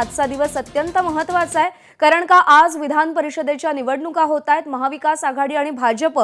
आजचा दिवस अत्यंत महत्वाचा आहे कारण का आज विधान परिषदेच्या निवडणुका होत आहेत महाविकास आघाडी आणि भाजप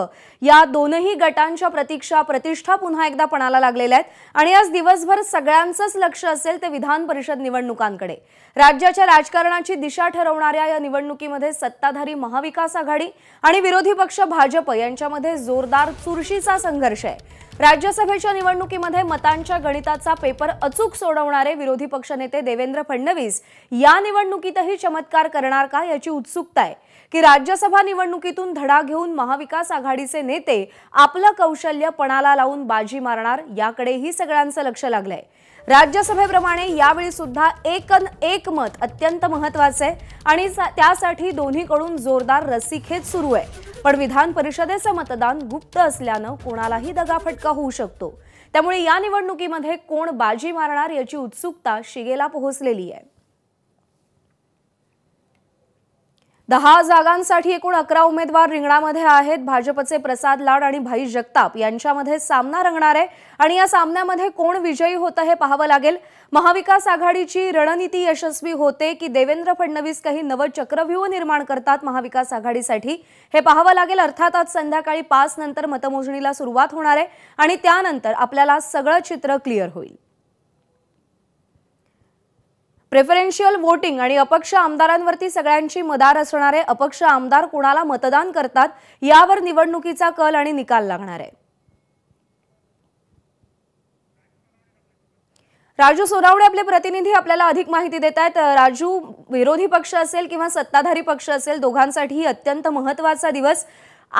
या दोनही गटांच्या प्रतीक्षा प्रतिष्ठा पुन्हा एकदा पणाला लागलेल्या आहेत आणि आज दिवसभर सगळ्यांचंच लक्ष असेल ते विधान परिषद निवडणुकांकडे राज्याच्या राजकारणाची दिशा ठरवणाऱ्या या निवडणुकीमध्ये सत्ताधारी महाविकास आघाडी आणि विरोधी पक्ष भाजप यांच्यामध्ये जोरदार चुरशीचा संघर्ष आहे राज्यसभेच्या निवडणुकीमध्ये मतांच्या गणिताचा पेपर अचूक सोडवणारे विरोधी पक्षनेते देवेंद्र फडणवीस या निवडणुकीतही चमत्कार करणार का याची उत्सुकता आहे की राज्यसभा निवडणुकीतून धडा घेऊन महाविकास आघाडीचे नेते आपलं कौशल्य पणाला लावून बाजी मारणार याकडेही सगळ्यांचं लक्ष लागलंय राज्यसभेप्रमाणे यावेळी सुद्धा एकन एक मत अत्यंत महत्वाचं आहे आणि त्यासाठी दोन्हीकडून जोरदार रस्सीखेच सुरू आहे पण विधान परिषदेचं मतदान गुप्त असल्यानं कोणालाही दगाफटका होऊ शकतो त्यामुळे या निवडणुकीमध्ये कोण बाजी मारणार याची उत्सुकता शिगेला पोहोचलेली आहे दहा जागांसाठी एकूण अकरा उमेदवार रिंगणामध्ये आहेत भाजपचे प्रसाद लाड आणि भाई जगताप यांच्यामध्ये सामना रंगणार आहे आणि या सामन्यामध्ये कोण विजयी होतं हे पाहावं लागेल महाविकास आघाडीची रणनीती यशस्वी होते की देवेंद्र फडणवीस काही नवं चक्रव्यूह निर्माण करतात महाविकास आघाडीसाठी हे पाहावं लागेल अर्थात आज संध्याकाळी पाच नंतर मतमोजणीला सुरुवात होणार आहे आणि त्यानंतर आपल्याला सगळं चित्र क्लिअर होईल प्रेफरेन्शियल वोटिंग आणि अपक्ष आमदारांवरती सगळ्यांची मदार असणारे अपक्ष आमदार कोणाला मतदान करतात यावर निवडणुकीचा कल आणि निकाल लागणार आहे राजू सोनावडे आपले प्रतिनिधी आपल्याला अधिक माहिती देत आहेत राजू विरोधी पक्ष असेल किंवा सत्ताधारी पक्ष असेल दोघांसाठी अत्यंत महत्वाचा दिवस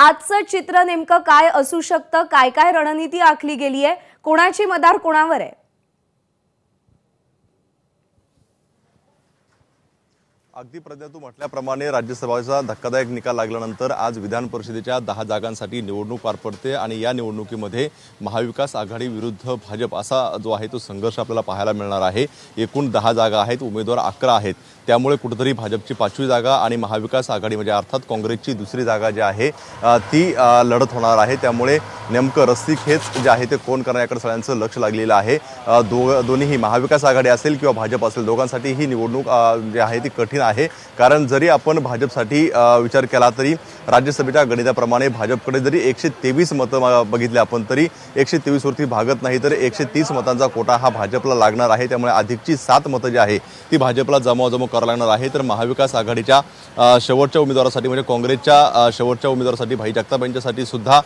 आजचं चित्र नेमकं काय असू शकतं काय काय रणनीती आखली गेली आहे कोणाची मदार कोणावर आहे अगदी प्रज्ञा तू म्हटल्याप्रमाणे राज्यसभेचा धक्कादायक निकाल लागल्यानंतर आज विधान परिषदेच्या दहा जागांसाठी निवडणूक पार पडते आणि या निवडणुकीमध्ये महाविकास आघाडी विरुद्ध भाजप असा जो आहे तो संघर्ष आपल्याला पाहायला मिळणार आहे एकूण दहा जागा आहेत उमेदवार अकरा आहेत त्यामुळे कुठंतरी भाजपची पाचवी जागा आणि महाविकास आघाडी म्हणजे अर्थात काँग्रेसची दुसरी जागा जी आहे ती लढत होणार आहे त्यामुळे नेमकं रस्ती खेच जे आहे ते कोण याकडे सगळ्यांचं लक्ष लागलेलं आहे दो दोन्ही महाविकास आघाडी असेल किंवा भाजप असेल दोघांसाठी ही निवडणूक जी आहे ती कठीण आहे कारण जरी आपण भाजपसाठी विचार केला तरी राज्यसभेच्या गणिताप्रमाणे भाजपकडे जरी एकशे तेवीस मतं बघितले आपण तरी एकशे तेवीसवरती भागत नाही तर एकशे तीस मतांचा कोटा हा भाजपला लागणार आहे त्यामुळे अधिकची सात मतं जी आहे ती भाजपला कर लागणार आहे तर महाविकास आघाडीच्या शेवटच्या उमेदवारासाठी म्हणजे काँग्रेसच्या शेवटच्या उमेदवारासाठी भाई जगताप यांच्यासाठी सुद्धा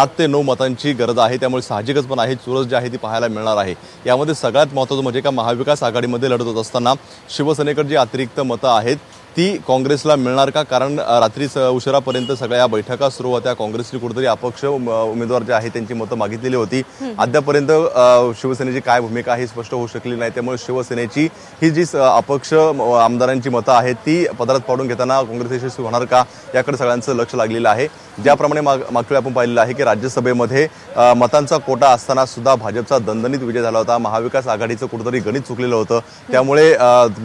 आठ ते नऊ मतांची गरज आहे त्यामुळे साहजिकच पण आहे चुरस जी आहे ती पाहायला मिळणार आहे यामध्ये सगळ्यात महत्त्वाचं म्हणजे का महाविकास आघाडीमध्ये लढत होत असताना शिवसेनेकडे जी अतिरिक्त मतं आहेत ती काँग्रेसला मिळणार का कारण रात्रीच उशिरापर्यंत सगळ्या या बैठका सुरू होत्या काँग्रेसने कुठेतरी अपक्ष उमेदवार जे आहे त्यांची मतं मागितलेली होती अद्यापर्यंत शिवसेनेची काय भूमिका आहे स्पष्ट होऊ शकली नाही त्यामुळे शिवसेनेची ही जी अपक्ष आमदारांची मतं आहेत ती पदरात पाडून घेताना काँग्रेस यशस्वी होणार का याकडे सगळ्यांचं लक्ष लागलेलं आहे ज्याप्रमाणे माग मागच्या आपण पाहिलेलं आहे की राज्यसभेमध्ये मतांचा कोटा असताना सुद्धा भाजपचा दणदणीत विजय झाला होता महाविकास आघाडीचं कुठंतरी गणित चुकलेलं होतं त्यामुळे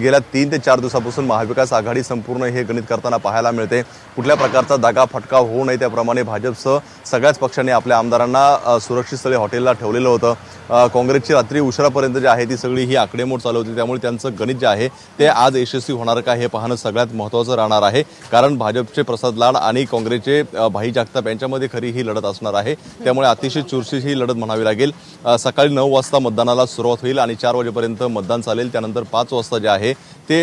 गेल्या तीन ते चार दिवसापासून महाविकास आघाडी संपूर्ण हे गणित करताना पाहायला मिळते कुठल्या प्रकारचा दगा फटका होऊ नये त्याप्रमाणे भाजपचं सगळ्याच पक्षांनी आपल्या आमदारांना सुरक्षित स्थळी हॉटेलला ठेवलेलं होतं काँग्रेसची रात्री उशिरापर्यंत जी आहे ती सगळी ही आकडेमोड चालू होती त्यामुळे त्यांचं गणित जे आहे ते आज यशस्वी होणार का हे पाहणं सगळ्यात महत्त्वाचं राहणार आहे कारण भाजपचे प्रसाद लाड आणि काँग्रेसचे भाई जगताप यांच्यामध्ये खरी ही लढत असणार आहे त्यामुळे अतिशय चुरशीची ही लढत म्हणावी लागेल सकाळी नऊ वाजता मतदानाला सुरुवात होईल आणि चार वाजेपर्यंत मतदान चालेल त्यानंतर पाच वाजता जे आहे ते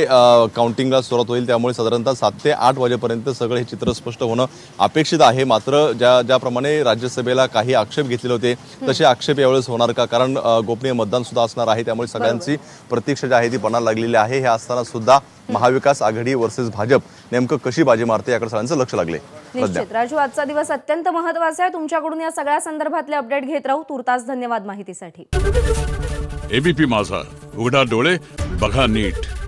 काउंटिंगला सुरुवात होईल त्यामुळे साधारणतः सात ते आठ वाजेपर्यंत सगळं हे चित्र स्पष्ट होणं अपेक्षित आहे मात्र ज्या ज्याप्रमाणे राज्यसभेला काही आक्षेप घेतलेले होते तसे आक्षेप यावेळेस होणार का कारण गोपनीय मतदान सुद्धा असणार आहे त्यामुळे सगळ्यांची प्रतीक्षा जी आहे ती बनायला लागलेली आहे हे असताना सुद्धा महाविकास आघाडी वर्सेस भाजप नेमकं कशी बाजी मारते याकडे सगळ्यांचं लक्ष लागले निश्चित राजू आजचा दिवस अत्यंत महत्वाचा आहे तुमच्याकडून या सगळ्या संदर्भातले अपडेट घेत राहू तुर्तास धन्यवाद माहितीसाठी एबीपी माझा उघडा डोळे बघा नीट